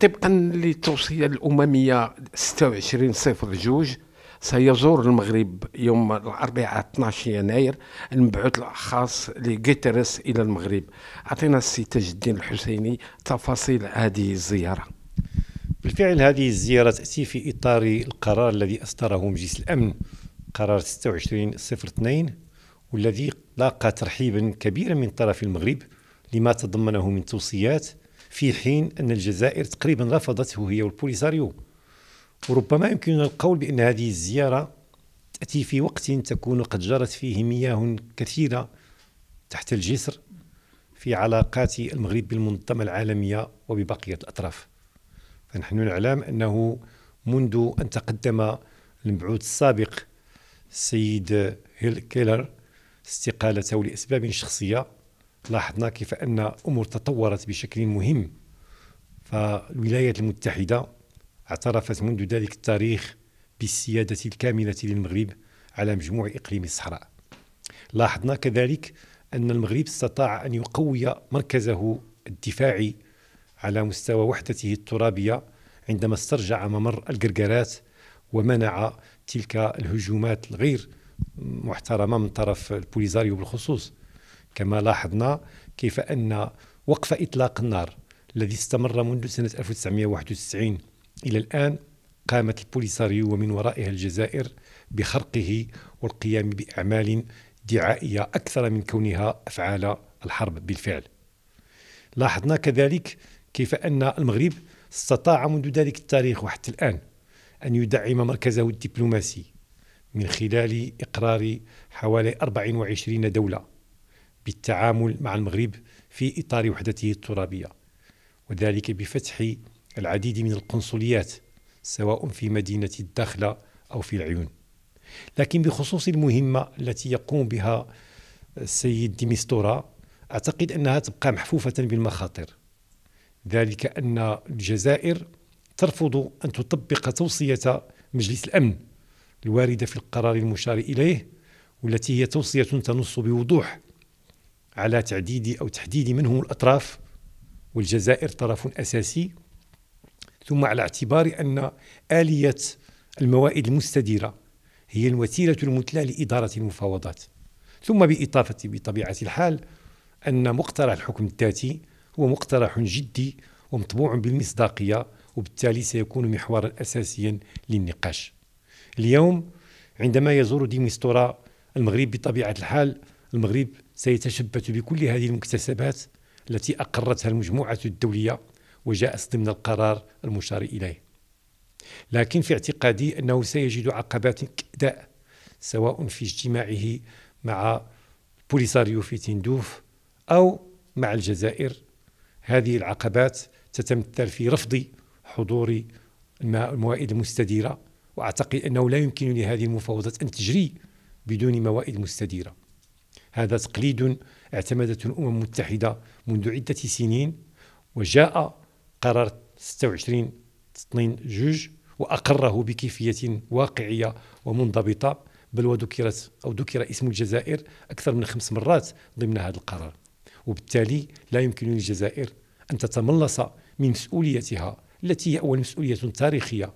طبقا للتوصيه الامميه 26 صفر جوج سيزور المغرب يوم الاربعاء 12 يناير المبعوث الخاص لغيترس الى المغرب اعطينا السي تاج الدين الحسيني تفاصيل هذه الزياره بالفعل هذه الزياره تاتي في اطار القرار الذي اصدره مجلس الامن قرار 26 صفر 2 والذي لاقى ترحيبا كبيرا من طرف المغرب لما تضمنه من توصيات في حين أن الجزائر تقريبا رفضته هي والبوليساريو وربما يمكننا القول بأن هذه الزيارة تأتي في وقت تكون قد جرت فيه مياه كثيرة تحت الجسر في علاقات المغرب بالمنظمة العالمية وببقية الأطراف فنحن نعلم أنه منذ أن تقدم المبعوث السابق السيد هيل كيلر استقالته لأسباب شخصية لاحظنا كيف أن أمور تطورت بشكل مهم فالولايات المتحدة اعترفت منذ ذلك التاريخ بالسيادة الكاملة للمغرب على مجموع إقليم الصحراء لاحظنا كذلك أن المغرب استطاع أن يقوي مركزه الدفاعي على مستوى وحدته الترابية عندما استرجع ممر القرقرات ومنع تلك الهجومات الغير محترمة من طرف البوليزاريو بالخصوص كما لاحظنا كيف أن وقف إطلاق النار الذي استمر منذ سنة 1991 إلى الآن قامت البوليساريو ومن ورائها الجزائر بخرقه والقيام بأعمال دعائية أكثر من كونها أفعال الحرب بالفعل لاحظنا كذلك كيف أن المغرب استطاع منذ ذلك التاريخ وحتى الآن أن يدعم مركزه الدبلوماسي من خلال إقرار حوالي 24 دولة بالتعامل مع المغرب في إطار وحدته الترابية وذلك بفتح العديد من القنصليات سواء في مدينة الداخلة أو في العيون لكن بخصوص المهمة التي يقوم بها السيد ديمستورا أعتقد أنها تبقى محفوفة بالمخاطر ذلك أن الجزائر ترفض أن تطبق توصية مجلس الأمن الواردة في القرار المشار إليه والتي هي توصية تنص بوضوح على تعديد أو تحديد من هم الأطراف والجزائر طرف أساسي ثم على اعتبار أن آلية الموائد المستديرة هي الوسيلة المثلى لإدارة المفاوضات ثم بإضافة بطبيعة الحال أن مقترح الحكم الذاتي هو مقترح جدي ومطبوع بالمصداقية وبالتالي سيكون محورا أساسيا للنقاش اليوم عندما يزور ديمستورا المغرب بطبيعة الحال المغرب سيتشبث بكل هذه المكتسبات التي أقرتها المجموعة الدولية وجاءت ضمن القرار المشار إليه لكن في اعتقادي أنه سيجد عقبات كداء سواء في اجتماعه مع بوليساريو في تندوف أو مع الجزائر هذه العقبات تتمثل في رفض حضور الموائد المستديرة وأعتقد أنه لا يمكن لهذه المفاوضات أن تجري بدون موائد مستديرة هذا تقليد اعتمدته الأمم المتحدة منذ عدة سنين وجاء قرار 26 2 جوج وأقره بكيفية واقعية ومنضبطة بل وذكرت أو ذكر اسم الجزائر أكثر من خمس مرات ضمن هذا القرار وبالتالي لا يمكن للجزائر أن تتملص من مسؤوليتها التي هي أول مسؤولية تاريخية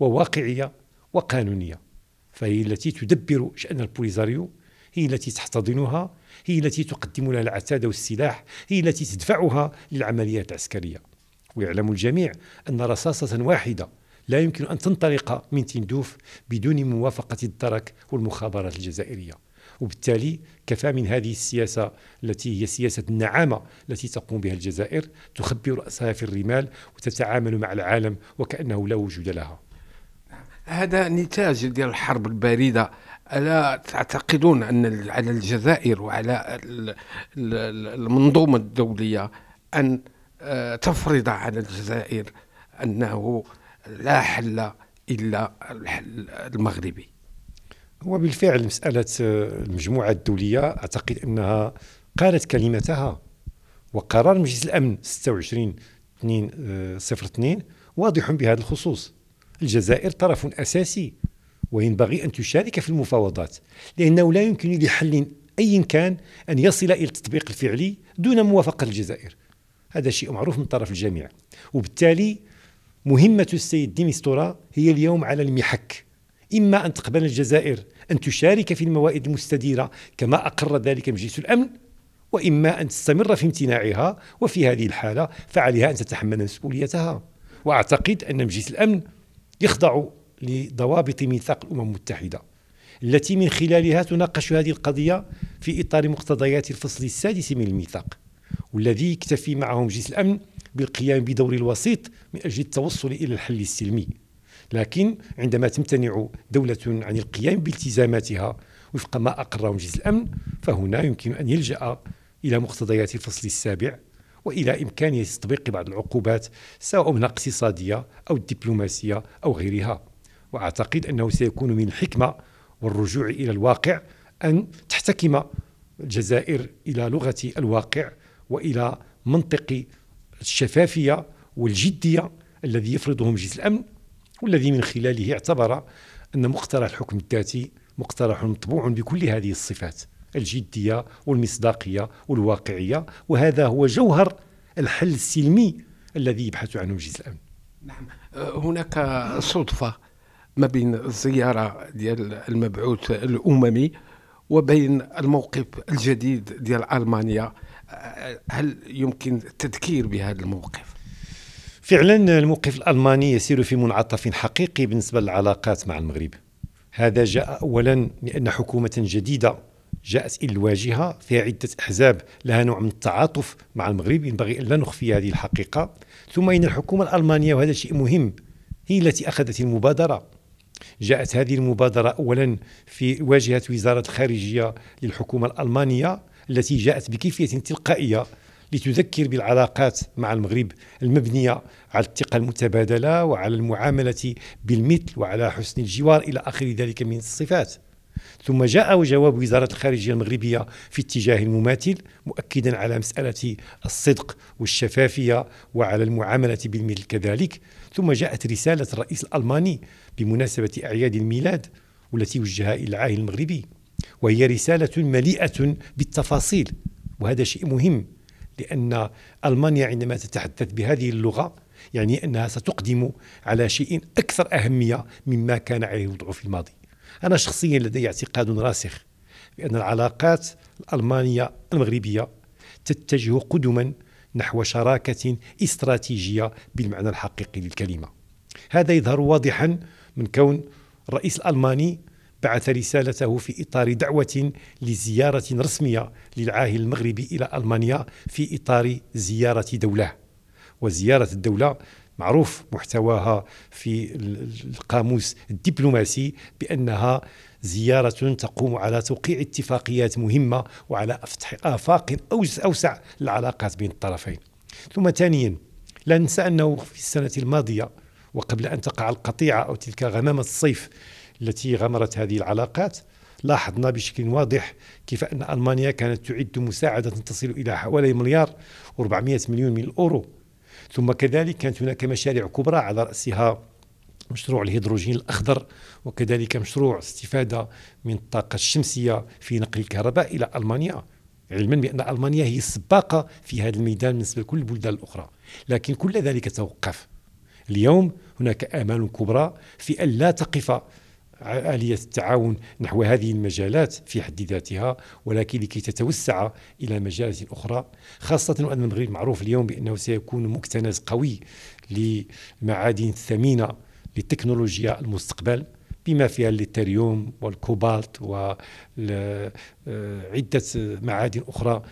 وواقعية وقانونية فهي التي تدبر شأن البوليزاريو هي التي تحتضنها هي التي تقدم لها العتاد والسلاح هي التي تدفعها للعمليات العسكرية ويعلم الجميع أن رصاصة واحدة لا يمكن أن تنطلق من تندوف بدون موافقة الدرك والمخابرات الجزائرية وبالتالي كفى من هذه السياسة التي هي سياسة النعامة التي تقوم بها الجزائر تخبي رأسها في الرمال وتتعامل مع العالم وكأنه لا وجود لها هذا نتاج ديال الحرب البارده الا تعتقدون ان على الجزائر وعلى المنظومه الدوليه ان آه، تفرض على الجزائر انه لا حل الا الحل المغربي هو بالفعل مساله آه، المجموعه الدوليه اعتقد انها قالت كلمتها وقرار مجلس الامن 26 2 02 واضح بهذا الخصوص الجزائر طرف أساسي وينبغي أن تشارك في المفاوضات لأنه لا يمكن لحل أي كان أن يصل إلى التطبيق الفعلي دون موافقة الجزائر هذا شيء معروف من طرف الجميع وبالتالي مهمة السيد ديمستورا هي اليوم على المحك إما أن تقبل الجزائر أن تشارك في الموائد المستديرة كما أقر ذلك مجلس الأمن وإما أن تستمر في امتناعها وفي هذه الحالة فعليها أن تتحمل مسؤوليتها وأعتقد أن مجلس الأمن يخضع لضوابط ميثاق الأمم المتحدة التي من خلالها تناقش هذه القضية في إطار مقتضيات الفصل السادس من الميثاق والذي يكتفي معه مجلس الأمن بالقيام بدور الوسيط من أجل التوصل إلى الحل السلمي لكن عندما تمتنع دولة عن القيام بالتزاماتها وفق ما أقره مجلس الأمن فهنا يمكن أن يلجأ إلى مقتضيات الفصل السابع والى امكانيه تطبيق بعض العقوبات سواء من اقتصاديه او الدبلوماسيه او غيرها واعتقد انه سيكون من الحكمه والرجوع الى الواقع ان تحتكم الجزائر الى لغه الواقع والى منطق الشفافيه والجديه الذي يفرضه مجلس الامن والذي من خلاله اعتبر ان مقترح الحكم الذاتي مقترح مطبوع بكل هذه الصفات الجدية والمصداقية والواقعية وهذا هو جوهر الحل السلمي الذي يبحث عنه مجلس الأمن نعم أه، هناك صدفة ما بين الزيارة ديال المبعوث الأممي وبين الموقف الجديد ديال ألمانيا أه، هل يمكن التذكير بهذا الموقف؟ فعلا الموقف الألماني يسير في منعطف حقيقي بالنسبة للعلاقات مع المغرب هذا جاء أولا لأن حكومة جديدة جاءت إلى الواجهة فيها عدة أحزاب لها نوع من التعاطف مع المغرب ينبغي أن لا نخفي هذه الحقيقة ثم إن الحكومة الألمانية وهذا شيء مهم هي التي أخذت المبادرة جاءت هذه المبادرة أولا في واجهة وزارة الخارجية للحكومة الألمانية التي جاءت بكيفية تلقائية لتذكر بالعلاقات مع المغرب المبنية على الثقة المتبادلة وعلى المعاملة بالمثل وعلى حسن الجوار إلى آخر ذلك من الصفات ثم جاء جواب وزارة الخارجية المغربية في اتجاه المماثل مؤكدا على مسألة الصدق والشفافية وعلى المعاملة بالمثل كذلك ثم جاءت رسالة الرئيس الألماني بمناسبة أعياد الميلاد والتي وجهها إلى العاهل المغربي وهي رسالة مليئة بالتفاصيل وهذا شيء مهم لأن ألمانيا عندما تتحدث بهذه اللغة يعني أنها ستقدم على شيء أكثر أهمية مما كان عليه الوضع في الماضي أنا شخصيا لدي اعتقاد راسخ بأن العلاقات الألمانية المغربية تتجه قدما نحو شراكة استراتيجية بالمعنى الحقيقي للكلمة هذا يظهر واضحا من كون الرئيس الألماني بعث رسالته في إطار دعوة لزيارة رسمية للعاهل المغربي إلى ألمانيا في إطار زيارة دولة وزيارة الدولة معروف محتواها في القاموس الدبلوماسي بأنها زيارة تقوم على توقيع اتفاقيات مهمة وعلى فتح آفاق أوسع للعلاقات بين الطرفين ثم ثانيا لا ننسى أنه في السنة الماضية وقبل أن تقع القطيعة أو تلك غمامة الصيف التي غمرت هذه العلاقات لاحظنا بشكل واضح كيف أن ألمانيا كانت تعد مساعدة تصل إلى حوالي مليار و400 مليون من الأورو ثم كذلك كانت هناك مشاريع كبرى على رأسها مشروع الهيدروجين الأخضر وكذلك مشروع استفادة من الطاقة الشمسية في نقل الكهرباء إلى ألمانيا علما بأن ألمانيا هي السباقة في هذا الميدان بالنسبة لكل البلدان الأخرى لكن كل ذلك توقف اليوم هناك آمال كبرى في أن لا تقف آلية التعاون نحو هذه المجالات في حد ذاتها ولكن لكي تتوسع إلى مجالات أخرى خاصة وأن المغرب معروف اليوم بأنه سيكون مكتنز قوي للمعادن الثمينة للتكنولوجيا المستقبل بما فيها الليتريوم والكوبالت وعدة آه، معادن أخرى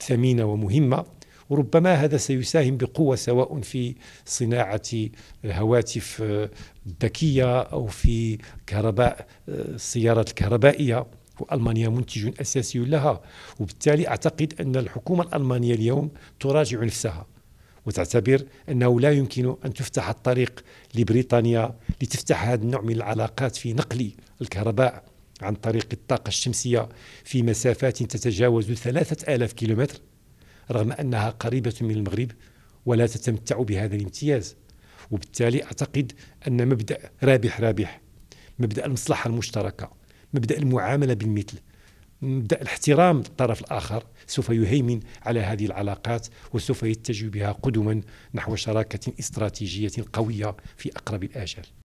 ثمينة ومهمة وربما هذا سيساهم بقوة سواء في صناعة الهواتف الذكية أو في كهرباء السيارات الكهربائية وألمانيا منتج أساسي لها وبالتالي أعتقد أن الحكومة الألمانية اليوم تراجع نفسها وتعتبر أنه لا يمكن أن تفتح الطريق لبريطانيا لتفتح هذا النوع من العلاقات في نقل الكهرباء عن طريق الطاقة الشمسية في مسافات تتجاوز 3000 كيلومتر رغم أنها قريبة من المغرب ولا تتمتع بهذا الامتياز وبالتالي أعتقد أن مبدأ رابح رابح مبدأ المصلحة المشتركة مبدأ المعاملة بالمثل مبدأ الاحترام للطرف الآخر سوف يهيمن على هذه العلاقات وسوف يتجه بها قدما نحو شراكة استراتيجية قوية في أقرب الآجال